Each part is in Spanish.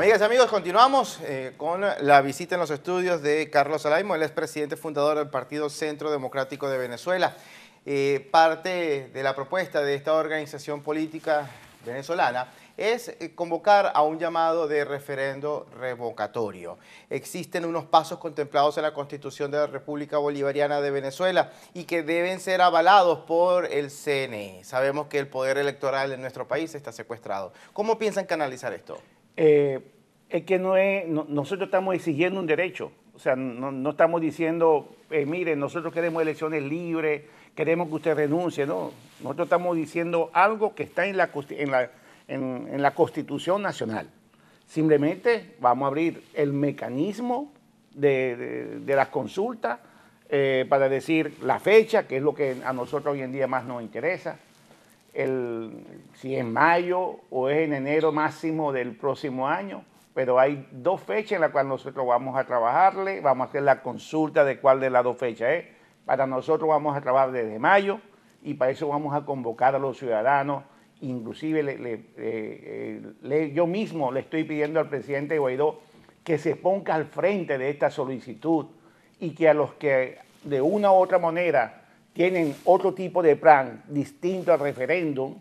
Amigas y amigos, continuamos eh, con la visita en los estudios de Carlos Alaimo, el expresidente fundador del Partido Centro Democrático de Venezuela. Eh, parte de la propuesta de esta organización política venezolana es eh, convocar a un llamado de referendo revocatorio. Existen unos pasos contemplados en la Constitución de la República Bolivariana de Venezuela y que deben ser avalados por el CNE. Sabemos que el poder electoral en nuestro país está secuestrado. ¿Cómo piensan canalizar esto? Eh, es que no nosotros estamos exigiendo un derecho. O sea, no, estamos diciendo, eh, mire, nosotros queremos elecciones libres, queremos que usted renuncie, no. Nosotros estamos diciendo algo que está en la, Constitución Nacional. Simplemente vamos a abrir el mecanismo de, las consultas eh, para decir la fecha, que es lo que a nosotros hoy en día más nos interesa, el, si es mayo o es en enero máximo del próximo año, pero hay dos fechas en las cuales nosotros vamos a trabajarle, vamos a hacer la consulta de cuál de las dos fechas es. Para nosotros vamos a trabajar desde mayo y para eso vamos a convocar a los ciudadanos, inclusive eh, eh, yo mismo le estoy pidiendo al presidente Guaidó que se ponga al frente de esta solicitud y que a los que de una u otra manera tienen otro tipo de plan distinto al referéndum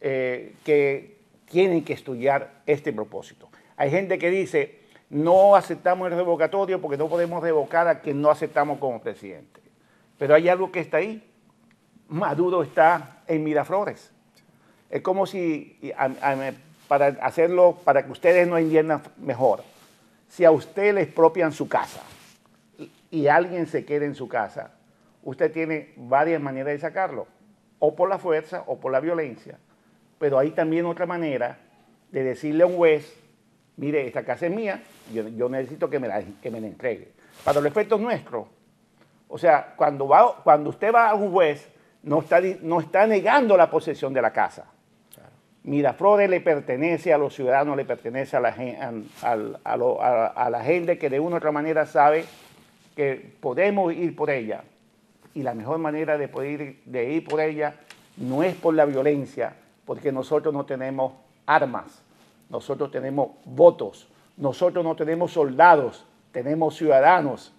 eh, que tienen que estudiar este propósito. Hay gente que dice, no aceptamos el revocatorio porque no podemos revocar a quien no aceptamos como presidente. Pero hay algo que está ahí. Maduro está en Miraflores. Es como si, para hacerlo, para que ustedes no entiendan mejor, si a usted le expropian su casa y alguien se quede en su casa, usted tiene varias maneras de sacarlo, o por la fuerza o por la violencia. Pero hay también otra manera de decirle a un juez, mire, esta casa es mía, yo, necesito que me, la, que me la entregue. Para los efectos nuestros, o sea, cuando, va, cuando usted va a un juez, no está, no está negando la posesión de la casa. Mira, Miraflores le pertenece a los ciudadanos, le pertenece a la, a la gente que de una u otra manera sabe que podemos ir por ella y la mejor manera de, poder ir, de ir por ella no es por la violencia, porque nosotros no tenemos armas, nosotros tenemos votos, nosotros no tenemos soldados, tenemos ciudadanos.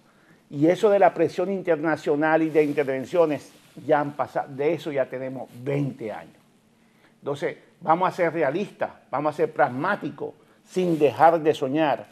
Y eso de la presión internacional y de intervenciones, ya han pasado, de eso ya tenemos 20 años. Entonces, vamos a ser realistas, vamos a ser pragmáticos, sin dejar de soñar.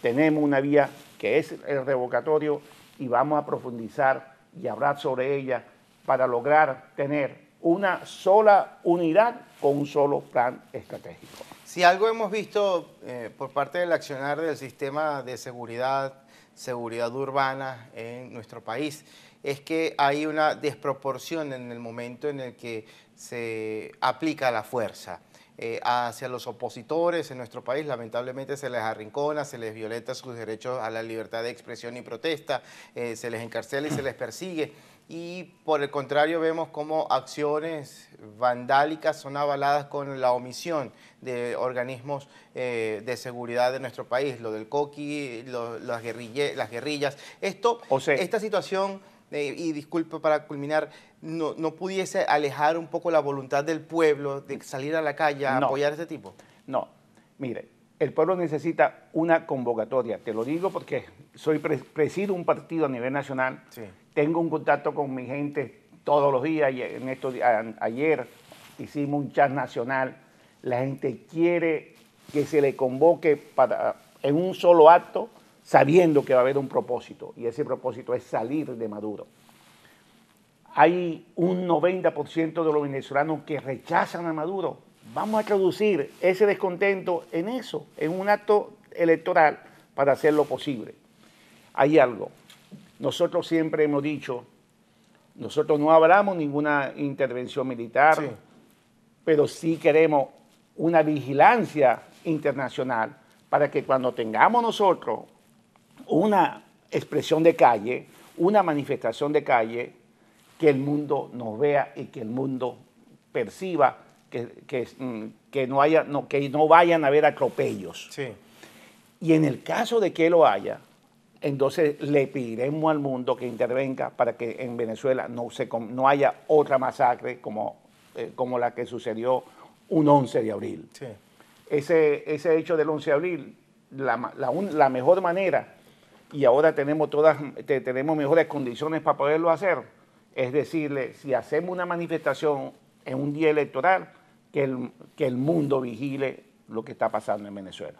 Tenemos una vía que es el revocatorio y vamos a profundizar y hablar sobre ella para lograr tener una sola unidad con un solo plan estratégico. Si algo hemos visto eh, por parte del accionar del sistema de seguridad, seguridad urbana en nuestro país, es que hay una desproporción en el momento en el que se aplica la fuerza. Eh, hacia los opositores en nuestro país. Lamentablemente se les arrincona, se les violenta sus derechos a la libertad de expresión y protesta, eh, se les encarcela y se les persigue. Y por el contrario vemos cómo acciones vandálicas son avaladas con la omisión de organismos eh, de seguridad de nuestro país, lo del COQui, las, guerrillas. Esto, esta situación eh, y disculpe, para culminar, no, no, pudiese alejar un poco la voluntad del pueblo de salir a la calle a apoyar a este tipo? No, mire, el pueblo necesita una convocatoria, te lo digo porque soy presido un partido a nivel nacional, tengo un contacto con mi gente todos los días, en ayer hicimos un chat nacional, la gente quiere que se le convoque para, en un solo acto sabiendo que va a haber un propósito y ese propósito es salir de Maduro. Hay un 90% de los venezolanos que rechazan a Maduro. Vamos a traducir ese descontento en eso, en un acto electoral para hacerlo posible. Hay algo. Nosotros siempre hemos dicho, nosotros no hablamos ninguna intervención militar, pero sí queremos una vigilancia internacional para que cuando tengamos nosotros una expresión de calle, una manifestación de calle que el mundo nos vea y que el mundo perciba que, que, mm, no, vayan a haber atropellos. Y en el caso de que lo haya, entonces le pediremos al mundo que intervenga para que en Venezuela no, se, no haya otra masacre como, eh, como la que sucedió un 11 de abril. Ese, ese hecho del 11 de abril, la, la mejor manera y ahora tenemos, todas, tenemos mejores condiciones para poderlo hacer. Es decir, si hacemos una manifestación en un día electoral, que el, que el mundo vigile lo que está pasando en Venezuela.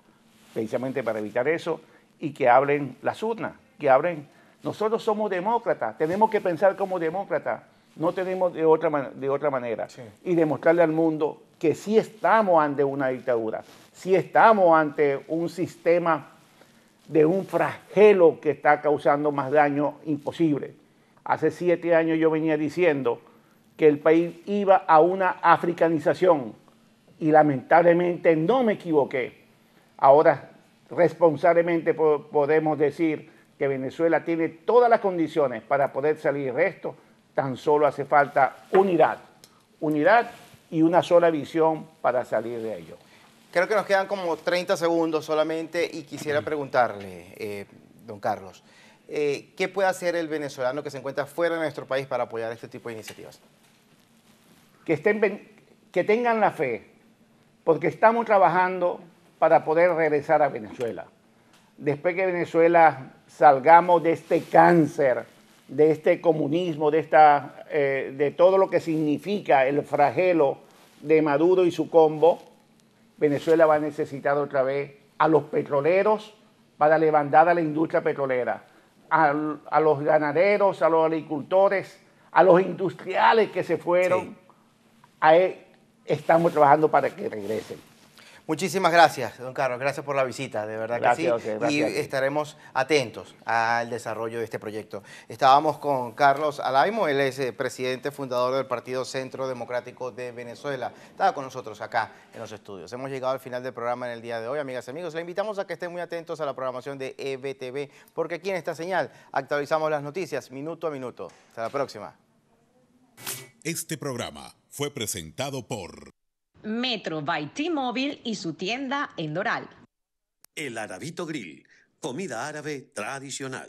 Precisamente para evitar eso y que abren las urnas, que abren. Nosotros somos demócratas, tenemos que pensar como demócratas, no tenemos de otra, de otra manera. Y demostrarle al mundo que sí estamos ante una dictadura, sí estamos ante un sistema de un fragelo que está causando más daño imposible. Hace siete años yo venía diciendo que el país iba a una africanización y lamentablemente no me equivoqué. Ahora responsablemente podemos decir que Venezuela tiene todas las condiciones para poder salir de esto. Tan solo hace falta unidad, unidad y una sola visión para salir de ello. Creo que nos quedan como 30 segundos solamente y quisiera preguntarle, eh, don Carlos, eh, ¿qué puede hacer el venezolano que se encuentra fuera de nuestro país para apoyar este tipo de iniciativas? Que, tengan la fe, porque estamos trabajando para poder regresar a Venezuela. Después que Venezuela salgamos de este cáncer, de este comunismo, de, esta, eh, de todo lo que significa el fragelo de Maduro y su combo, Venezuela va a necesitar otra vez a los petroleros para levantar a la industria petrolera, a, los ganaderos, a los agricultores, a los industriales que se fueron. Ahí estamos trabajando para que regresen. Muchísimas gracias, don Carlos. Gracias por la visita, de verdad gracias, que sí. y estaremos atentos al desarrollo de este proyecto. Estábamos con Carlos Alaimo, él es eh, presidente fundador del Partido Centro Democrático de Venezuela. Estaba con nosotros acá en los estudios. Hemos llegado al final del programa en el día de hoy, amigas y amigos. Le invitamos a que estén muy atentos a la programación de EBTV, porque aquí en esta señal actualizamos las noticias minuto a minuto. Hasta la próxima. Este programa fue presentado por... Metro by T-Mobile y su tienda en Doral. El Arabito Grill, comida árabe tradicional.